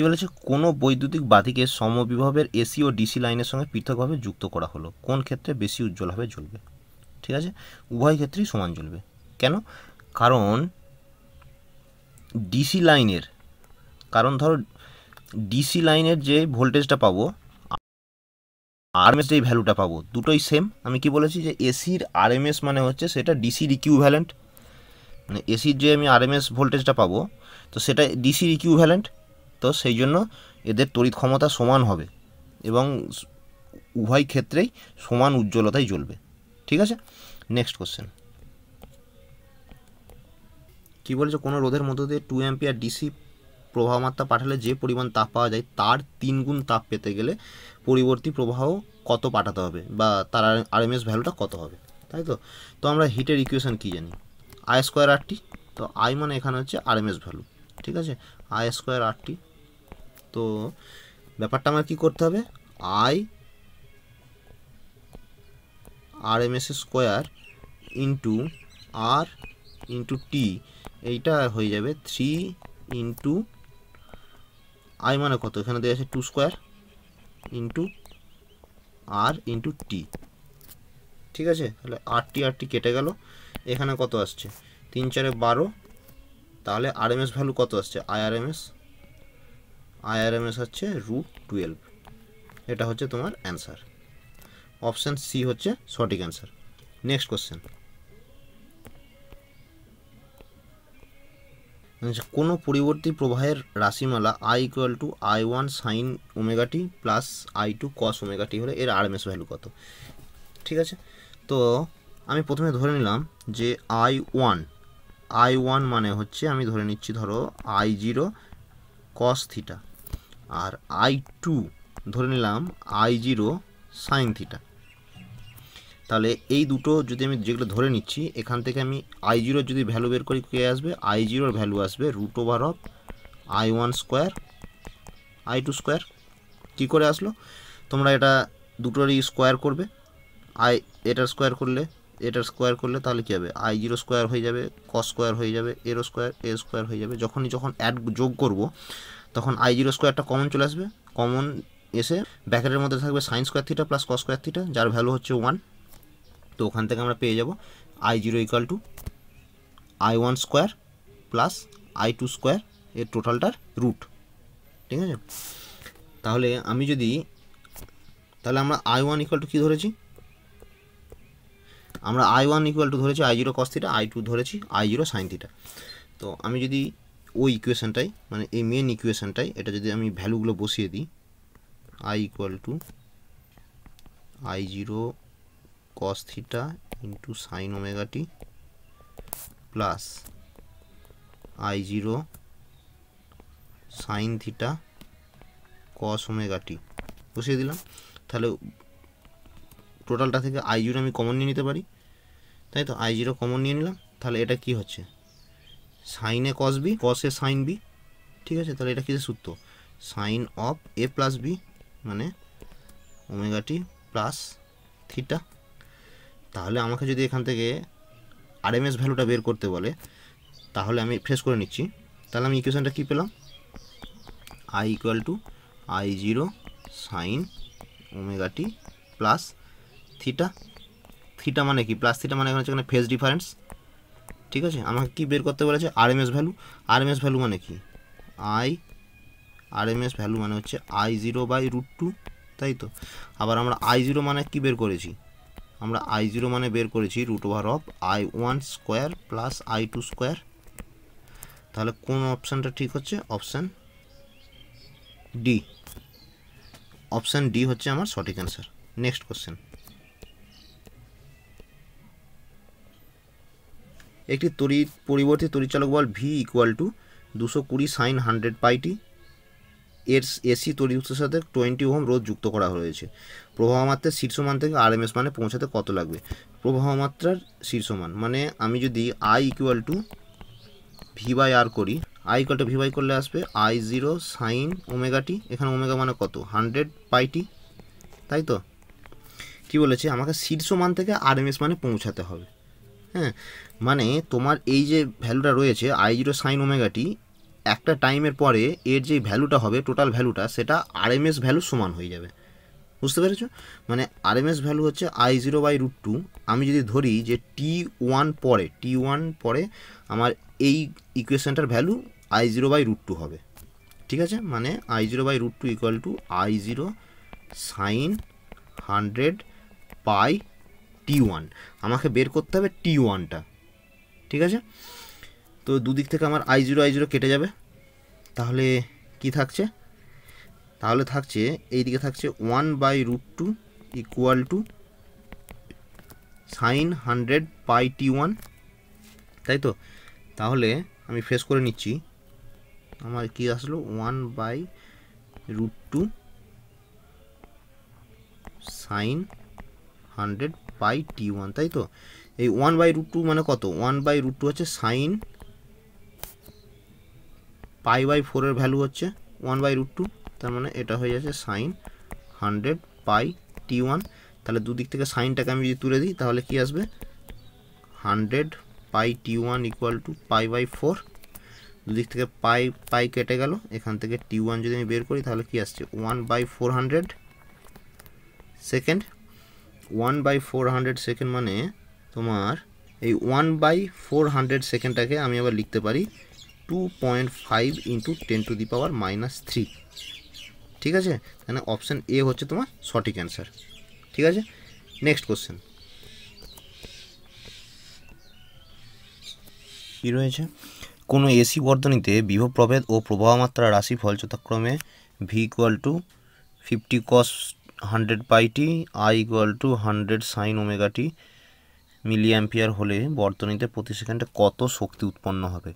কি বলেছে কোনো বৈদ্যুতিক বাতিকে সমবিভবের এসি ও ডিসি লাইনের সঙ্গে পৃথকভাবে যুক্ত করা হলো কোন ক্ষেত্রে বেশি উজ্জ্বলভাবে জ্বলবে ঠিক আছে উভয় ক্ষেত্রেই সমান জ্বলবে কেন কারণ ডিসি লাইনের কারণ ধরো ডিসি লাইনের যে ভোল্টেজটা পাবো আরএমএস যে ভ্যালুটা পাবো দুটোই সেম আমি কি বলেছি যে এসির আরএমএস মানে হচ্ছে সেটা ডিসির ইকিউভ্যালেন্ট মানে এসির যে আমি আরএমএস ভোল্টেজটা পাবো তো সেটা ডিসির ইকিউভ্যালেন্ট তো সেই জন্য এদের তড়িৎ ক্ষমতা সমান হবে এবং উভয় ক্ষেত্রেই সমান উজ্জ্বলতাই জ্বলবে ঠিক আছে নেক্সট কোশ্চেন কী বলেছে কোনো রোধের মধ্য দিয়ে টু অ্যাম্পিয়ার ডিসি প্রবাহমাত্রা পাঠালে যে পরিমাণ তাপ পাওয়া যায় তার তিন গুণ তাপ পেতে গেলে পরিবর্তী প্রবাহ কত পাঠাতে হবে বা তার আর এস ভ্যালুটা কত হবে তাই তো তো আমরা হিটের ইকুয়েশান কী জানি আই স্কোয়ার আরটি তো আই মানে এখানে হচ্ছে আর এস ভ্যালু ঠিক আছে আই স্কোয়ার আরটি তো ব্যাপারটা আমার কি করতে হবে I R M S square into R into T এইটা হয়ে যাবে থ্রি ইন্টু আই মানে কত এখানে দেওয়া আছে two square into R into T ঠিক আছে তাহলে আর টি আর টি কেটে গেল এখানে কত আসছে তিন চারে বারো তাহলে আর এম এস ভ্যালু কত আসছে I R M S IRMS হচ্ছে রু টুয়েলভ এটা হচ্ছে তোমার অ্যান্সার অপশান সি হচ্ছে সঠিক অ্যান্সার নেক্সট কোশ্চেন কোনো পরিবর্তী প্রবাহের রাশিমালা I equal to I one sine omega t plus I two cos omega t হলে এর আরএমএস ভ্যালু কত ঠিক আছে তো আমি প্রথমে ধরে নিলাম যে আই ওয়ান আই ওয়ান মানে হচ্ছে আমি ধরে নিচ্ছি ধরো আই জিরো কস থিটা আর আই টু ধরে নিলাম আই জিরো সাইন থিটা তাহলে এই দুটো যদি আমি যেগুলো ধরে নিচ্ছি এখান থেকে আমি আই জিরোর যদি ভ্যালু বের করি কে আসবে আই জিরোর ভ্যালু আসবে root over of I one square I two square কী করে আসলো তোমরা এটা দুটোরই স্কোয়ার করবে আই এটার স্কোয়ার করলে এটার স্কোয়ার করলে তাহলে কী হবে আই জিরো স্কোয়ার হয়ে যাবে ক স্কোয়ার হয়ে যাবে এরো স্কোয়ার এ স্কোয়ার হয়ে যাবে যখনই যখন অ্যাড যোগ করবো তখন আই জিরো স্কোয়ারটা কমন চলে আসবে কমন এসে ব্যাকেটের মধ্যে থাকবে sine square theta plus cos square theta যার ভ্যালু হচ্ছে ওয়ান তো ওখান থেকে আমরা পেয়ে যাব I zero equal to I one square plus I two square এর টোটালটার রুট ঠিক আছে তাহলে আমি যদি তাহলে আমরা আই ওয়ান ইকুয়াল টু কী ধরেছি আমরা আই ওয়ান ইকুয়াল টু ধরেছি I zero cos theta I two ধরেছি আই জিরো সাইন থিটা তো আমি যদি ওই ইকুয়েশানটাই মানে এই মেন ইকুয়েশানটাই এটা যদি আমি ভ্যালুগুলো বসিয়ে দিই I equal to I zero cos theta into sine omega t plus I zero sine theta cos omega t বসিয়ে দিলাম তাহলে টোটালটা থেকে আই জিরো আমি কমন নিয়ে নিতে পারি তাই তো আই জিরো কমন নিয়ে নিলাম তাহলে এটা কি হচ্ছে এ কস বি কসে সাইন বি ঠিক আছে তাহলে এটা কিসের সূত্র sine of A plus B মানে ওমেগাটি প্লাস থিটা তাহলে আমাকে যদি এখান থেকে আরএমএস ভ্যালুটা বের করতে বলে তাহলে আমি ফ্রেশ করে নিচ্ছি তাহলে আমি ইকুয়েশানটা কী পেলাম I equal to I zero sine omega t plus theta theta মানে কি প্লাস থিটা মানে এখানে হচ্ছে এখানে ফেস ডিফারেন্স ঠিক আছে আমাকে কি বের করতে বলেছে R S value R S value মানে কি I R M S value মানে হচ্ছে I zero by root two তাই তো আবার আমরা আই জিরো মানে কি বের করেছি আমরা আই জিরো মানে বের করেছি root over of I one square plus I two square তাহলে কোন অপশানটা ঠিক হচ্ছে অপশান ডি অপশান ডি হচ্ছে আমার সঠিক অ্যান্সার নেক্সট কোশ্চেন একটি তড়িৎ পরিবর্তে তড়িৎচালক বল ভি ইকুয়াল টু দুশো কুড়ি সাইন হান্ড্রেড পাইটি এর এসি তড়িৎ উৎসের সাথে টোয়েন্টি ওহম রোধ যুক্ত করা হয়েছে প্রবাহমাত্রার শীর্ষমান থেকে আরএমএস মানে পৌঁছাতে কত লাগবে প্রবাহমাত্রার শীর্ষমান মানে আমি যদি I equal to V by R করি I equal to V by করলে আসবে আই জিরো সাইন ওমেগাটি এখানে ওমেগা মানে কত হান্ড্রেড পাইটি তাই তো কি বলেছে আমাকে শীর্ষমান থেকে আরএমএস মানে পৌঁছাতে হবে হ্যাঁ মানে তোমার এই যে ভ্যালুটা রয়েছে আই জিরো সাইন ওমেগাটি একটা টাইমের পরে এর যে ভ্যালুটা হবে টোটাল ভ্যালুটা সেটা আরএমএস ভ্যালু সমান হয়ে যাবে বুঝতে পেরেছ মানে আরএমএস ভ্যালু হচ্ছে I zero by root two আমি যদি ধরি যে টি ওয়ান পরে টি ওয়ান পরে আমার এই ইকুয়েশনটার value I zero by root two হবে ঠিক আছে মানে I zero by root two equal to I zero sine hundred pi T one আমাকে বের করতে হবে টি ওয়ানটা ঠিক আছে তো দুদিক থেকে আমার আই জিরো আই জিরো কেটে যাবে তাহলে কি থাকছে তাহলে থাকছে এই দিকে থাকছে one by root two equal to sine hundred pi T one তাই তো তাহলে আমি ফেস করে নিচ্ছি আমার কি আসলো one by root two sine hundred pi T one তাই তো এই ওয়ান বাই রুট টু মানে কত ওয়ান বাই রুট টু হচ্ছে সাইন পাই বাই ফোরের ভ্যালু হচ্ছে ওয়ান বাই রুট টু তার মানে এটা হয়ে যাচ্ছে sine hundred pi T one তাহলে দুদিক থেকে সাইনটাকে আমি যদি তুলে দিই তাহলে কি আসবে hundred pi T one equal to pi by four দুদিক থেকে পাই পাই কেটে গেল এখান থেকে টি ওয়ান যদি আমি বের করি তাহলে কি আসছে one by four hundred second one by four hundred second মানে তোমার এই ওয়ান বাই ফোর হান্ড্রেড সেকেন্ডটাকে আমি আবার লিখতে পারি two point five into ten to the power minus three ঠিক আছে তাহলে অপশান এ হচ্ছে তোমার সঠিক অ্যান্সার ঠিক আছে নেক্সট কোশ্চেন কী রয়েছে কোনো এসি বর্ধনীতে বিভব প্রভেদ ও প্রবাহমাত্রা ফল যথাক্রমে V equal to fifty cos hundred pi t I equal to hundred sine omega t milli ampere হলে বর্তনীতে প্রতি সেকেন্ডে কত শক্তি উৎপন্ন হবে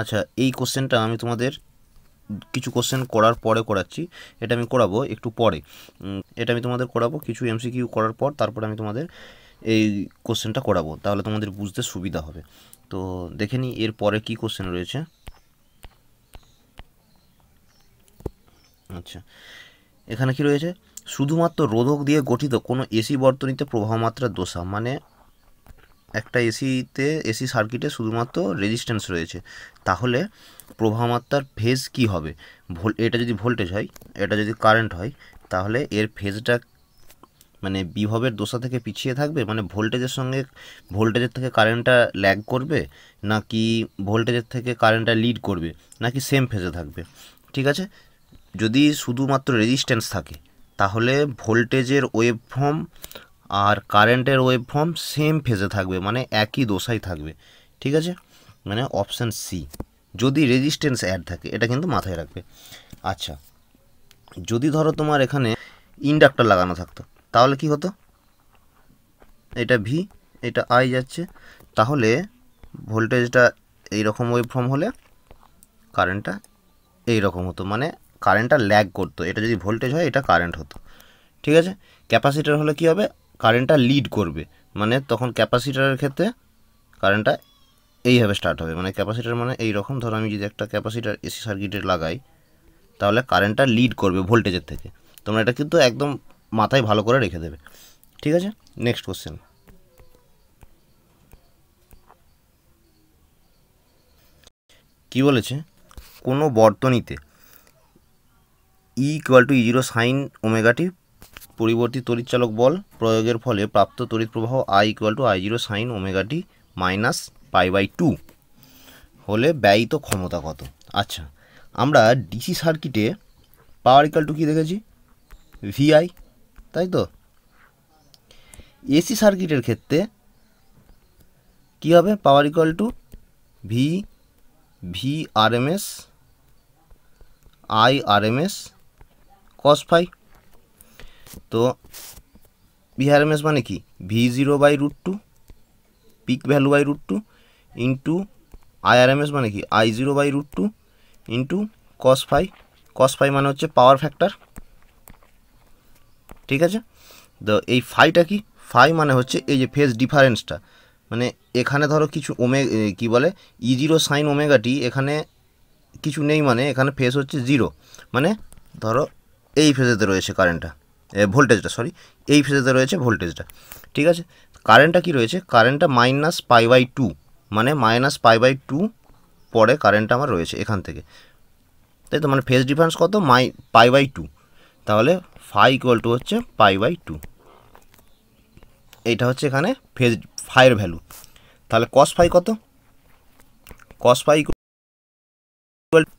আচ্ছা এই কোশ্চেনটা আমি তোমাদের কিছু কোশ্চেন করার পরে করাচ্ছি এটা আমি করাবো একটু পরে এটা আমি তোমাদের করাবো কিছু এমসিকিউ করার পর তারপর আমি তোমাদের এই কোশ্চেনটা করাবো তাহলে তোমাদের বুঝতে সুবিধা হবে তো দেখে নিই এর পরে কী কোশ্চেন রয়েছে আচ্ছা এখানে কি রয়েছে শুধুমাত্র রোধক দিয়ে গঠিত কোনো এসি বর্তনীতে প্রবাহমাত্রার দোষা মানে একটা এসিতে এসি সার্কিটে শুধুমাত্র রেজিস্ট্যান্স রয়েছে তাহলে প্রবাহমাত্রার ফেজ কি হবে ভোল এটা যদি ভোল্টেজ হয় এটা যদি কারেন্ট হয় তাহলে এর ফেজটা মানে বিভবের দোষা থেকে পিছিয়ে থাকবে মানে ভোল্টেজের সঙ্গে ভোল্টেজের থেকে কারেন্টটা ল্যাগ করবে নাকি ভোল্টেজের থেকে কারেন্টটা লিড করবে নাকি সেম ফেজে থাকবে ঠিক আছে যদি শুধুমাত্র রেজিস্ট্যান্স থাকে তাহলে ভোল্টেজের ওয়েব ফর্ম আর কারেন্টের ওয়েব ফর্ম সেম ফেজে থাকবে মানে একই দোষাই থাকবে ঠিক আছে মানে অপশান সি যদি রেজিস্ট্যান্স অ্যাড থাকে এটা কিন্তু মাথায় রাখবে আচ্ছা যদি ধরো তোমার এখানে ইন্ডাক্টর লাগানো থাকতো তাহলে কি হতো এটা ভি এটা আই যাচ্ছে তাহলে ভোল্টেজটা এইরকম ওয়েব ফর্ম হলে কারেন্টটা এইরকম হতো মানে কারেন্টটা ল্যাগ করতো এটা যদি ভোল্টেজ হয় এটা কারেন্ট হতো ঠিক আছে ক্যাপাসিটার হলে কি হবে কারেন্টটা লিড করবে মানে তখন ক্যাপাসিটারের ক্ষেত্রে কারেন্টটা এইভাবে স্টার্ট হবে মানে ক্যাপাসিটার মানে এই রকম ধরো আমি যদি একটা ক্যাপাসিটার এসি সার্কিটের লাগাই তাহলে কারেন্টটা লিড করবে ভোল্টেজের থেকে তোমরা এটা কিন্তু একদম মাথায় ভালো করে রেখে দেবে ঠিক আছে নেক্সট কোশ্চেন কি বলেছে কোনো বর্তনীতে E equal to E zero sine omega t পরিবর্তী তড়িৎচালক বল প্রয়োগের ফলে প্রাপ্ত তড়িৎ প্রবাহ I equal to I zero sine omega t minus pi by two হলে ব্যয়িত ক্ষমতা কত আচ্ছা আমরা ডিসি সার্কিটে পাওয়ার ইকাল টু কী দেখেছি ভিআই তাই তো এসি সার্কিটের ক্ষেত্রে কী হবে power equal to V V R M S I R M S cos phi তো ভিআরএমএস মানে কি V zero by root two peak value by root two into IRMS মানে কি I zero by root two into cos phi cos phi মানে হচ্ছে power factor ঠিক আছে তো এই ফাইটা কি ফাই মানে হচ্ছে এই যে ফেজ ডিফারেন্সটা মানে এখানে ধরো কিছু ওমে কী বলে ই জিরো সাইন ওমেগাটি এখানে কিছু নেই মানে এখানে ফেস হচ্ছে জিরো মানে ধরো এই ফেজেতে রয়েছে কারেন্টটা ভোল্টেজটা সরি এই ফেজেতে রয়েছে ভোল্টেজটা ঠিক আছে কারেন্টটা কি রয়েছে কারেন্টটা মাইনাস পাই বাই টু মানে মাইনাস পাই বাই টু পরে কারেন্টটা আমার রয়েছে এখান থেকে তাই তো মানে ফেজ ডিফারেন্স কত মাই পাই বাই টু তাহলে ফাই ইকুয়াল টু হচ্ছে পাই বাই টু এইটা হচ্ছে এখানে ফেজ ফাইয়ের ভ্যালু তাহলে কস ফাই কত কস ফাই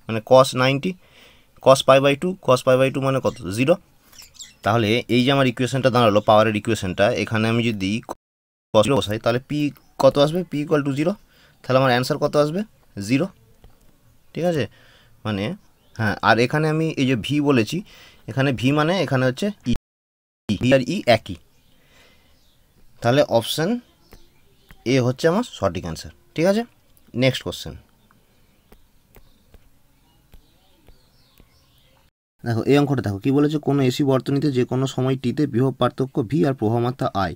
মানে cos ninety cos pi by two cos pi by two মানে কত জিরো তাহলে এই যে আমার ইকুয়েশনটা দাঁড়ালো পাওয়ারের ইকুয়েশনটা এখানে আমি যদি কস বসাই তাহলে পি কত আসবে পি ইকুয়াল টু জিরো তাহলে আমার অ্যান্সার কত আসবে জিরো ঠিক আছে মানে হ্যাঁ আর এখানে আমি এই যে ভি বলেছি এখানে ভি মানে এখানে হচ্ছে ই e, ভি আর ই e একই তাহলে অপশান এ হচ্ছে আমার সঠিক অ্যান্সার ঠিক আছে নেক্সট কোশ্চেন দেখো এই অঙ্কটা দেখো কি বলেছে কোনো এসি বর্তনীতে যে কোনো সময় টিতে বিভব পার্থক্য ভি আর প্রভাবমাত্রা আই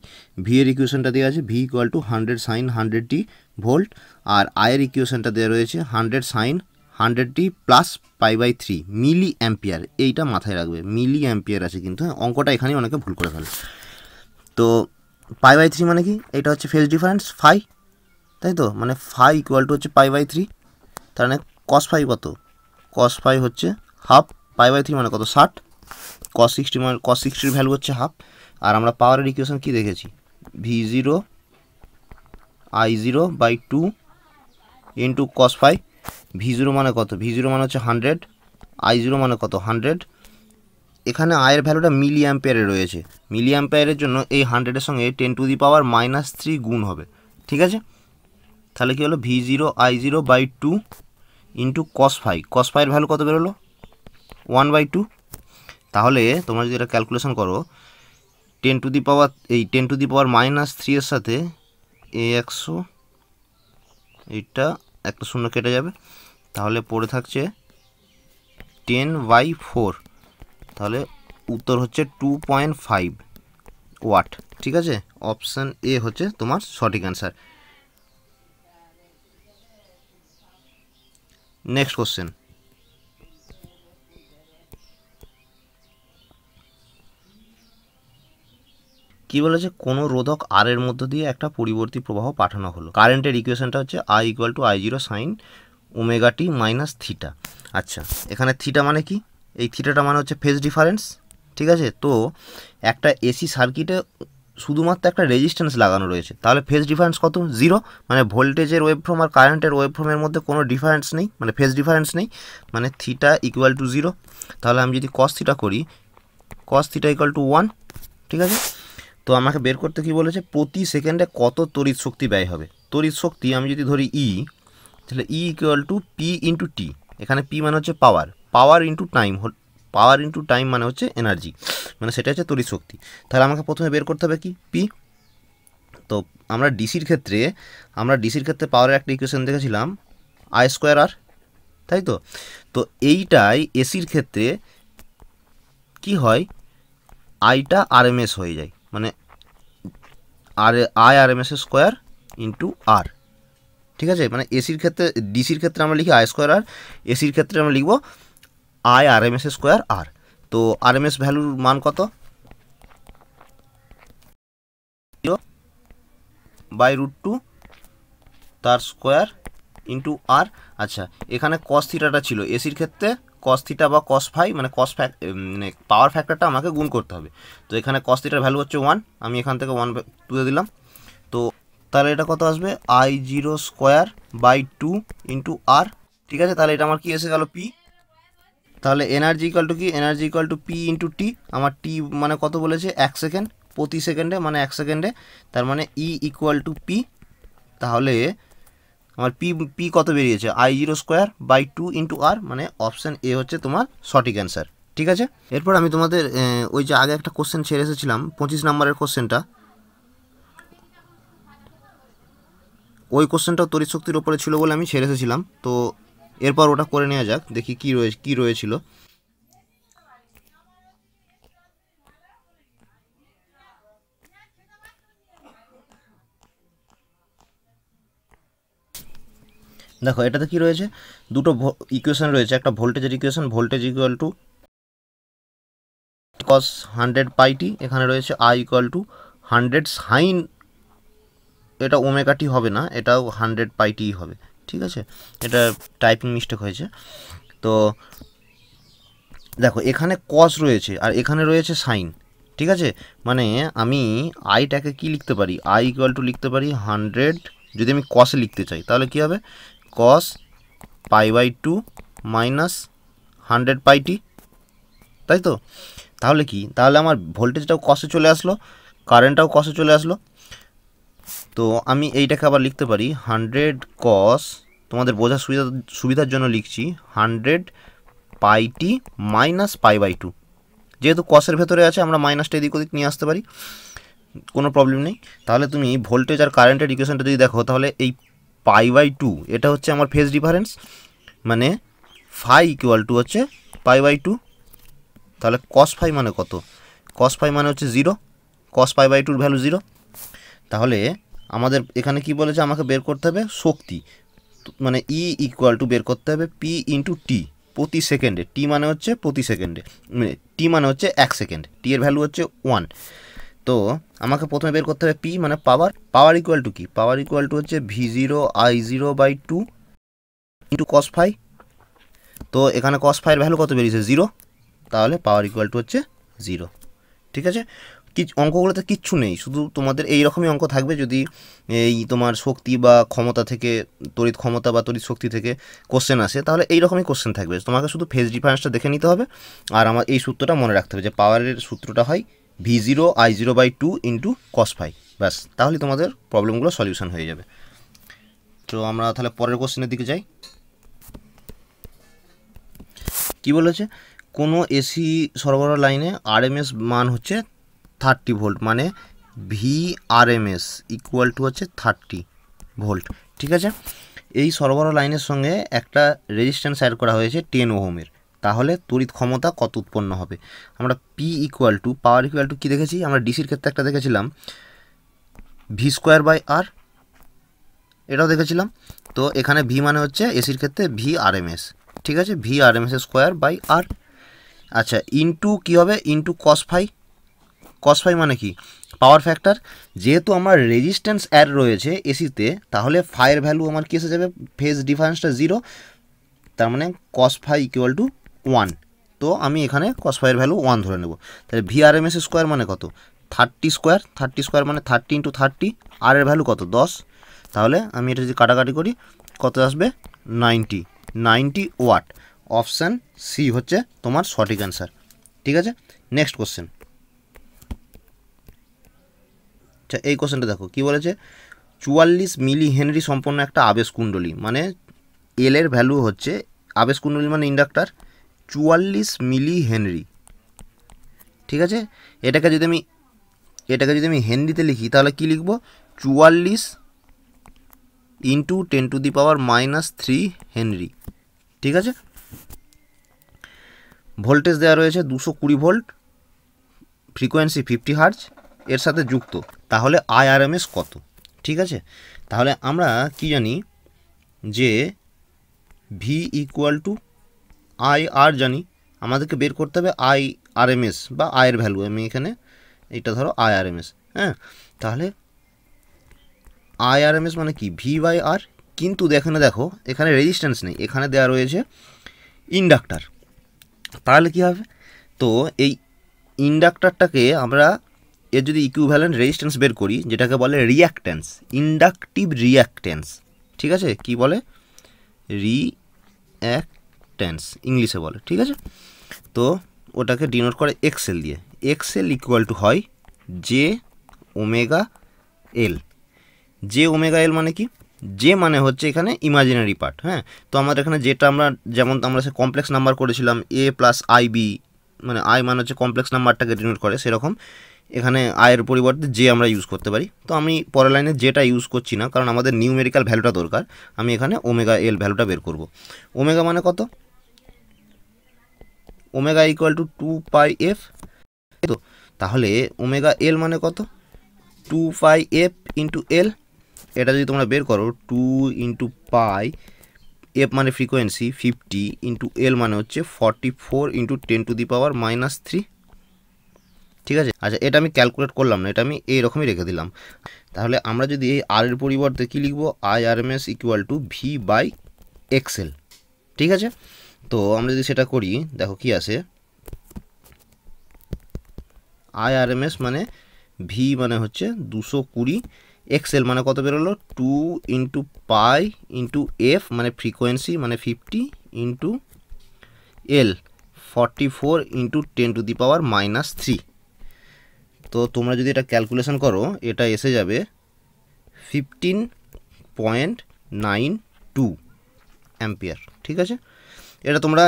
ভি এর ইকুয়েশনটা দেওয়া আছে V equal to hundred sine hundred T volt আর আয়ের ইকুয়েশনটা দেওয়া রয়েছে hundred sine hundred T plus pi by three milliampere এইটা মাথায় রাখবে মিলি অ্যাম্পিয়ার আছে কিন্তু হ্যাঁ অঙ্কটা এখানেই অনেকে ভুল করে ফেলে তো পাই বাই থ্রি মানে কি এটা হচ্ছে ফেজ ডিফারেন্স ফাই তাই তো মানে ফাই ইকুয়াল টু হচ্ছে পাই বাই থ্রি তার মানে কস ফাই কত কস ফাই হচ্ছে হাফ পাই বাই থ্রি মানে কত ষাট কস সিক্সটি মানে কস সিক্সটির ভ্যালু হচ্ছে হাফ আর আমরা পাওয়ারের ইকুয়েশন কী দেখেছি V zero I zero by two into cos phi V zero মানে কত ভি জিরো মানে হচ্ছে হান্ড্রেড আই জিরো মানে কত হান্ড্রেড এখানে আয়ের ভ্যালুটা মিলি অ্যাম্পেয়ারে রয়েছে মিলি অ্যাম্পেয়ারের জন্য এই হান্ড্রেডের সঙ্গে ten to the power minus three গুণ হবে ঠিক আছে তাহলে কী হলো V zero I zero by two into cos phi cos ফাইয়ের ভ্যালু কত বেরোলো ওয়ান বাই টু তাহলে তোমরা যদি এটা ক্যালকুলেশন করো টেন টু দি পাওয়ার এই ten to the power minus three এর সাথে এ একশো এইটা একটা শূন্য কেটে যাবে তাহলে পড়ে থাকছে টেন বাই ফোর তাহলে উত্তর হচ্ছে টু পয়েন্ট ফাইভ ওয়াট ঠিক আছে অপশান এ হচ্ছে তোমার সঠিক অ্যান্সার নেক্সট কোশ্চেন কি বলেছে কোনো রোধক আর এর মধ্য দিয়ে একটা পরিবর্তী প্রবাহ পাঠানো হলো কারেন্টের ইকুয়েশনটা হচ্ছে I equal to I zero sine omega T minus theta আচ্ছা এখানে থিটা মানে কি এই থিটাটা মানে হচ্ছে ফেজ ডিফারেন্স ঠিক আছে তো একটা এসি সার্কিটে শুধুমাত্র একটা রেজিস্ট্যান্স লাগানো রয়েছে তাহলে ফেজ ডিফারেন্স কত জিরো মানে ভোল্টেজের ওয়েব ফর্ম আর কারেন্টের ওয়েব ফর্মের মধ্যে কোনো ডিফারেন্স নেই মানে ফেজ ডিফারেন্স নেই মানে থিটা ইকুয়াল টু জিরো তাহলে আমি যদি কস থিটা করি cos theta equal to one ঠিক আছে তো আমাকে বের করতে কি বলেছে প্রতি সেকেন্ডে কত তড়িৎ শক্তি ব্যয় হবে তড়িৎ শক্তি আমি যদি ধরি ই e, তাহলে E equal to P into T এখানে পি মানে হচ্ছে power power into time power into time মানে হচ্ছে এনার্জি মানে সেটা হচ্ছে তড়িৎ শক্তি তাহলে আমাকে প্রথমে বের করতে হবে কি পি তো আমরা ডিসির ক্ষেত্রে আমরা ডিসির ক্ষেত্রে পাওয়ারের একটা ইকুয়েশন দেখেছিলাম আই স্কোয়ার আর তাই তো তো এইটাই এসির ক্ষেত্রে কি হয় আইটা আরএমএস হয়ে যায় মানে আর I R M S square into R ঠিক আছে মানে এসির ক্ষেত্রে ডিসির ক্ষেত্রে আমরা লিখি আই স্কোয়ার আর এসির ক্ষেত্রে আমরা লিখব I R M S square R তো আর এম এস ভ্যালুর মান কত বাই রুট টু তার স্কোয়ার ইন্টু আর আচ্ছা এখানে কস থিটাটা ছিল এসির ক্ষেত্রে কস থিটা বা কস ফাই মানে কস ফ্যাক মানে পাওয়ার ফ্যাক্টরটা আমাকে গুণ করতে হবে তো এখানে কস থিটার ভ্যালু হচ্ছে ওয়ান আমি এখান থেকে ওয়ান তুলে দিলাম তো তাহলে এটা কত আসবে I zero square by two into R ঠিক আছে তাহলে এটা আমার কি এসে গেল পি তাহলে এনার্জি ইকাল টু কি energy equal to P into T আমার টি মানে কত বলেছে এক সেকেন্ড প্রতি সেকেন্ডে মানে এক সেকেন্ডে তার মানে ই ইকুয়াল টু পি তাহলে আমার পি পি কত বেরিয়েছে I zero square by two into R মানে অপশান এ হচ্ছে তোমার সঠিক অ্যান্সার ঠিক আছে এরপর আমি তোমাদের ওই যে আগে একটা কোশ্চেন ছেড়ে এসেছিলাম পঁচিশ নম্বরের কোশ্চেনটা ওই কোশ্চেনটা তড়িৎ শক্তির ওপরে ছিল বলে আমি ছেড়ে এসেছিলাম তো এরপর ওটা করে নেওয়া যাক দেখি কী রয়ে কী রয়েছিল দেখো এটাতে কি রয়েছে দুটো ইকুয়েশন রয়েছে একটা ভোল্টেজের equation voltage equal to cos hundred pi T এখানে রয়েছে I equal to hundred sine এটা ওমেকাটি হবে না এটাও হান্ড্রেড পাইটি হবে ঠিক আছে এটা টাইপিং মিস্টেক হয়েছে তো দেখো এখানে কস রয়েছে আর এখানে রয়েছে সাইন ঠিক আছে মানে আমি আইটাকে কি লিখতে পারি আই ইকুয়াল টু লিখতে পারি হান্ড্রেড যদি আমি কস লিখতে চাই তাহলে কি হবে cos pi by two minus hundred pi T তাই তো তাহলে কি তাহলে আমার ভোল্টেজটাও কষে চলে আসলো কারেন্টটাও কষে চলে আসলো তো আমি এইটাকে আবার লিখতে পারি হান্ড্রেড কস তোমাদের বোঝার সুবিধা সুবিধার জন্য লিখছি hundred pi T minus pi by two যেহেতু কসের ভেতরে আছে আমরা মাইনাসটা এদিক ওদিক নিয়ে আসতে পারি কোনো প্রবলেম নেই তাহলে তুমি ভোল্টেজ আর কারেন্টের ইকুয়েশনটা যদি দেখো তাহলে এই পাই বাই টু এটা হচ্ছে আমার ফেজ ডিফারেন্স মানে ফাই ইকুয়াল টু হচ্ছে পাই বাই টু তাহলে কস ফাই মানে কত কস ফাই মানে হচ্ছে জিরো কস পাই বাই টুর ভ্যালু জিরো তাহলে আমাদের এখানে কি বলেছে আমাকে বের করতে হবে শক্তি মানে ই ইকুয়াল টু বের করতে হবে পি ইন্টু টি প্রতি সেকেন্ডে টি মানে হচ্ছে প্রতি সেকেন্ডে মানে টি মানে হচ্ছে এক সেকেন্ড টি এর ভ্যালু হচ্ছে ওয়ান তো আমাকে প্রথমে বের করতে হবে পি মানে পাওয়ার পাওয়ার ইকুয়াল টু কি পাওয়ার ইকুয়াল টু হচ্ছে V zero I zero by two into cos phi তো এখানে কস ফাইয়ের ভ্যালু কত বেরিয়েছে জিরো তাহলে পাওয়ার ইকুয়াল টু হচ্ছে জিরো ঠিক আছে কি অঙ্কগুলোতে কিচ্ছু নেই শুধু তোমাদের এই রকমই অঙ্ক থাকবে যদি এই তোমার শক্তি বা ক্ষমতা থেকে তড়িৎ ক্ষমতা বা তড়িৎ শক্তি থেকে কোশ্চেন আসে তাহলে এই রকমই কোশ্চেন থাকবে তোমাকে শুধু ফেজ ডিফারেন্সটা দেখে নিতে হবে আর আমার এই সূত্রটা মনে রাখতে হবে যে পাওয়ারের সূত্রটা হয় V zero I zero by two into cos phi ব্যাস তাহলে তোমাদের প্রবলেমগুলো সলিউশন হয়ে যাবে তো আমরা তাহলে পরের কোশ্চেনের দিকে যাই কি বলেছে কোনো এসি সরবরাহ লাইনে আরএমএস মান হচ্ছে থার্টি ভোল্ট মানে ভি আরএমএস ইকুয়াল টু হচ্ছে থার্টি ভোল্ট ঠিক আছে এই সরবরাহ লাইনের সঙ্গে একটা রেজিস্ট্যান্স অ্যাড করা হয়েছে টেন ওহমের তাহলে তড়িৎ ক্ষমতা কত উৎপন্ন হবে আমরা P equal to power equal to কী দেখেছি আমরা ডিসির ক্ষেত্রে একটা দেখেছিলাম ভি স্কোয়ার বাই আর এটাও দেখেছিলাম তো এখানে ভি মানে হচ্ছে এসির ক্ষেত্রে ভি আর এম এস ঠিক আছে V R M S square by R আচ্ছা ইনটু কী হবে into cos phi cos phi মানে কি পাওয়ার ফ্যাক্টর যেহেতু আমার রেজিস্ট্যান্স অ্যার রয়েছে এসিতে তাহলে ফায়ের ভ্যালু আমার কী এসে যাবে ফেজ ডিফারেন্সটা জিরো তার মানে cos phi equal to one তো আমি এখানে কসফাইয়ের ভ্যালু ওয়ান ধরে নেব তাহলে ভিআরএমএস স্কোয়ার মানে কত থার্টি স্কোয়ার থার্টি স্কোয়ার মানে থার্টি ইন্টু থার্টি আর এর ভ্যালু কত দশ তাহলে আমি এটা যদি কাটাকাটি করি কত আসবে ninety ninety watt option C হচ্ছে তোমার সঠিক অ্যান্সার ঠিক আছে নেক্সট কোশ্চেন আচ্ছা এই কোশ্চেনটা দেখো কি বলেছে চুয়াল্লিশ মিলি হেনরি সম্পন্ন একটা আবেশ কুণ্ডলী মানে এল এর ভ্যালু হচ্ছে আবেশ কুণ্ডলী মানে ইন্ডাক্টার চুয়াল্লিশ মিলি হেনরি ঠিক আছে এটাকে যদি আমি এটাকে যদি আমি হেনরিতে লিখি তাহলে কি লিখব চুয়াল্লিশ into ten to the power minus three henry ঠিক আছে ভোল্টেজ দেওয়া রয়েছে দুশো কুড়ি ভোল্ট ফ্রিকোয়েন্সি ফিফটি হার্জ এর সাথে যুক্ত তাহলে আইআরএমএস কত ঠিক আছে তাহলে আমরা কি জানি যে V equal to I R জানি আমাদেরকে বের করতে হবে আই আর এম এস বা আয়ের ভ্যালু আমি এখানে এটা ধরো আই আর এম এস হ্যাঁ তাহলে আই আর মানে কি ভি বাই আর কিন্তু এখানে দেখো এখানে রেজিস্ট্যান্স নেই এখানে দেওয়া রয়েছে ইন্ডাক্টার তাহলে কী হবে তো এই ইন্ডাক্টারটাকে আমরা এর যদি ইকুইভ্যালেন্ট রেজিস্ট্যান্স বের করি যেটাকে বলে রিয়াক্ট্যান্স ইন্ডাকটিভ রিয়াক্ট্যান্স ঠিক আছে কি বলে রিঅ্যাক্ট টেন্স ইংলিশে বলে ঠিক আছে তো ওটাকে ডিনোট করে এক্সেল দিয়ে এক্সেল ইকুয়াল টু হয় J omega L J omega L মানে কি যে মানে হচ্ছে এখানে ইমাজিনারি পার্ট হ্যাঁ তো আমাদের এখানে যেটা আমরা যেমন আমরা সে কমপ্লেক্স নাম্বার করেছিলাম এ প্লাস আই বি মানে আই মানে হচ্ছে কমপ্লেক্স নাম্বারটাকে ডিনোট করে সেরকম এখানে আয়ের পরিবর্তে যে আমরা ইউজ করতে পারি তো আমি পরের লাইনে যেটা ইউজ করছি না কারণ আমাদের নিউমেরিক্যাল ভ্যালুটা দরকার আমি এখানে ওমেগা এল ভ্যালুটা বের করব ওমেগা মানে কত omega equal to two pi F তো তাহলে ওমেগা এল মানে কত two pi F into L এটা যদি তোমরা বের করো টু ইন্টু পাই এফ মানে ফ্রিকোয়েন্সি ফিফটি ইন্টু এল মানে হচ্ছে forty four into ten to the power minus three ঠিক আছে আচ্ছা এটা আমি ক্যালকুলেট করলাম না এটা আমি এইরকমই রেখে দিলাম তাহলে আমরা যদি এই আর এর পরিবর্তে কী লিখবো I R M S equal to V by X L ঠিক আছে তো আমরা যদি সেটা করি দেখো কি আছে আইআরএমএস মানে ভি মানে হচ্ছে দুশো কুড়ি এক্সেল মানে কত বেরোলো two into pi into F মানে ফ্রিকোয়েন্সি মানে fifty into L forty four into ten to the power minus three তো তোমরা যদি এটা ক্যালকুলেশন করো এটা এসে যাবে fifteen point nine two ampere ঠিক আছে এটা তোমরা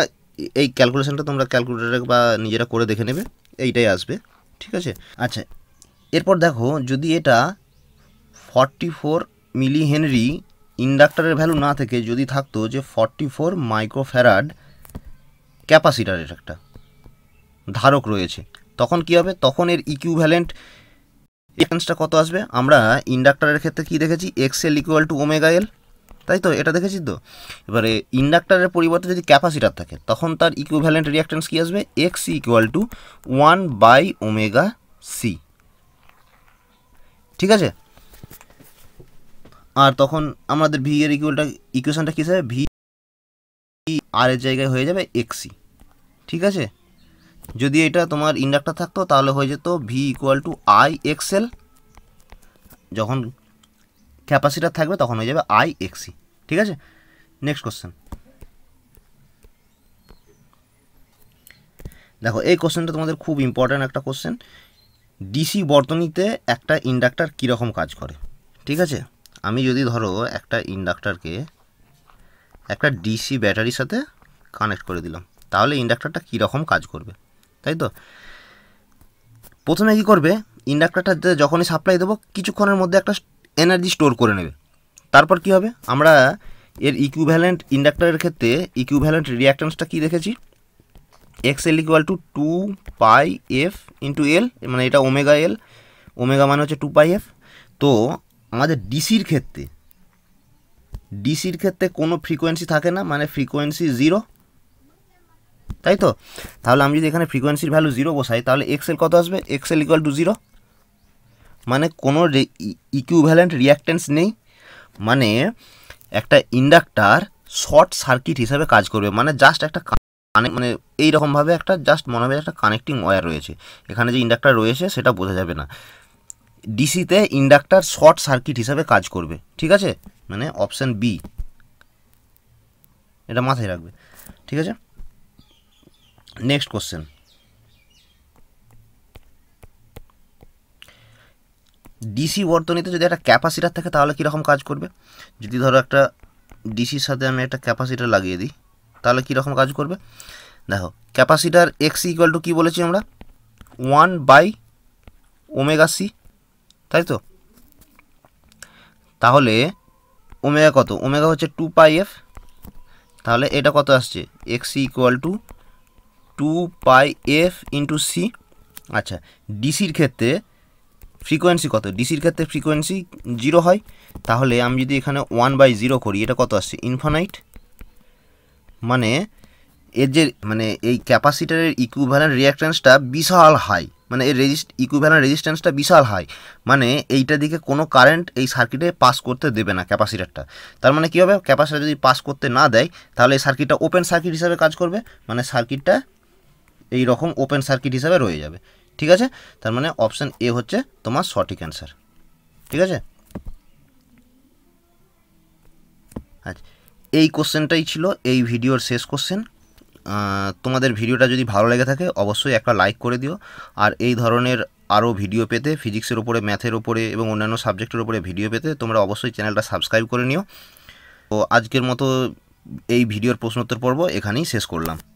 এই ক্যালকুলেশনটা তোমরা ক্যালকুলেটারে বা নিজেরা করে দেখে নেবে এইটাই আসবে ঠিক আছে আচ্ছা এরপর দেখো যদি এটা ফর্টি ফোর মিলি হেনরি ইন্ডাক্টরের ভ্যালু না থেকে যদি থাকতো যে ফর্টি ফোর মাইক্রোফ্যারাড ক্যাপাসিটারের একটা ধারক রয়েছে তখন কি হবে তখন এর ভ্যালেন্ট এক্সটা কত আসবে আমরা ইন্ডাক্টরের ক্ষেত্রে কি দেখেছি X L equal to omega L তাই তো এটা দেখেছি তো এবারে ইন্ডাক্টারের পরিবর্তে যদি ক্যাপাসিটার থাকে তখন তার ইকুইভ্যালেন্ট রিয়াক্ট্যান্স কী আসবে X equal to one by omega C ঠিক আছে আর তখন আমাদের ভি এর ইকুয়ালটা ইকুয়েশনটা কী হবে ভি আর এর জায়গায় হয়ে যাবে এক্সি e। ঠিক আছে যদি এটা তোমার ইন্ডাক্টার থাকতো তাহলে হয়ে যেত V equal to I X L যখন ক্যাপাসিটার থাকবে তখন হয়ে যাবে আই এক্সি ঠিক আছে নেক্সট কোশ্চেন দেখো এই কোশ্চেনটা তোমাদের খুব ইম্পর্ট্যান্ট একটা কোশ্চেন ডিসি বর্তনীতে একটা ইন্ডাক্টার কীরকম কাজ করে ঠিক আছে আমি যদি ধরো একটা ইন্ডাক্টারকে একটা ডিসি ব্যাটারির সাথে কানেক্ট করে দিলাম তাহলে ইন্ডাক্টারটা কীরকম কাজ করবে তাই তো প্রথমে কী করবে ইন্ডাক্টারটা যখনই সাপ্লাই দেবো কিছুক্ষণের মধ্যে একটা এনার্জি স্টোর করে নেবে তারপর কি হবে আমরা এর ইকুইভ্যালেন্ট ইন্ডাক্টরের ক্ষেত্রে ইকুইভ্যালেন্ট রিয়াক্টান্সটা কি দেখেছি X L equal to two pi F into L মানে এটা ওমেগা এল ওমেগা মানে হচ্ছে টু পাই এফ তো আমাদের ডিসির ক্ষেত্রে ডিসির ক্ষেত্রে কোনো ফ্রিকোয়েন্সি থাকে না মানে ফ্রিকোয়েন্সি জিরো তাই তো তাহলে আমি যদি এখানে ফ্রিকোয়েন্সির ভ্যালু জিরো বসাই তাহলে এক্সেল কত আসবে এক্সেল ইকুয়াল টু জিরো মানে কোনো ইকুইভ্যালেন্ট রিয়াক্ট্যান্স নেই মানে একটা ইন্ডাক্টার শর্ট সার্কিট হিসাবে কাজ করবে মানে জাস্ট একটা কানেক্ট মানে এইরকমভাবে একটা জাস্ট মনে হবে একটা কানেক্টিং ওয়্যার রয়েছে এখানে যে ইন্ডাক্টার রয়েছে সেটা বোঝা যাবে না ডিসিতে ইন্ডাক্টার শর্ট সার্কিট হিসাবে কাজ করবে ঠিক আছে মানে অপশান বি এটা মাথায় রাখবে ঠিক আছে নেক্সট কোশ্চেন ডিসি বর্তনীতে যদি একটা ক্যাপাসিটার থাকে তাহলে কীরকম কাজ করবে যদি ধরো একটা ডিসির সাথে আমি একটা ক্যাপাসিটার লাগিয়ে দিই তাহলে কীরকম কাজ করবে দেখো ক্যাপাসিটার এক্স ইকুয়াল টু কী বলেছি আমরা ওয়ান বাই ওমেগা সি তাই তো তাহলে ওমেগা কত ওমেগা হচ্ছে টু পাই এফ তাহলে এটা কত আসছে X equal to two pi F into C আচ্ছা ডিসির ক্ষেত্রে ফ্রিকোয়েন্সি কত ডিসির ক্ষেত্রে ফ্রিকোয়েন্সি জিরো হয় তাহলে আমি যদি এখানে ওয়ান বাই জিরো করি এটা কত আসছে ইনফানাইট মানে এর যে মানে এই ক্যাপাসিটারের ইকুইভ্যালেন্ট রিয়াকটেন্সটা বিশাল হাই মানে এর রেজিস্ট ইকুইভ্যালেন্ট রেজিস্ট্যান্সটা বিশাল হাই মানে এইটা দিকে কোনো কারেন্ট এই সার্কিটে পাস করতে দেবে না ক্যাপাসিটারটা তার মানে কী হবে ক্যাপাসিটার যদি পাস করতে না দেয় তাহলে এই সার্কিটটা ওপেন সার্কিট হিসাবে কাজ করবে মানে সার্কিটটা এই রকম ওপেন সার্কিট হিসাবে রয়ে যাবে ঠিক আছে তার মানে অপশান এ হচ্ছে তোমার সঠিক অ্যান্সার ঠিক আছে আচ্ছা এই কোশ্চেনটাই ছিল এই ভিডিওর শেষ কোশ্চেন তোমাদের ভিডিওটা যদি ভালো লেগে থাকে অবশ্যই একটা লাইক করে দিও আর এই ধরনের আরও ভিডিও পেতে ফিজিক্সের উপরে ম্যাথের ওপরে এবং অন্যান্য সাবজেক্টের ওপরে ভিডিও পেতে তোমরা অবশ্যই চ্যানেলটা সাবস্ক্রাইব করে নিও তো আজকের মতো এই ভিডিওর প্রশ্নোত্তর পর্ব এখানেই শেষ করলাম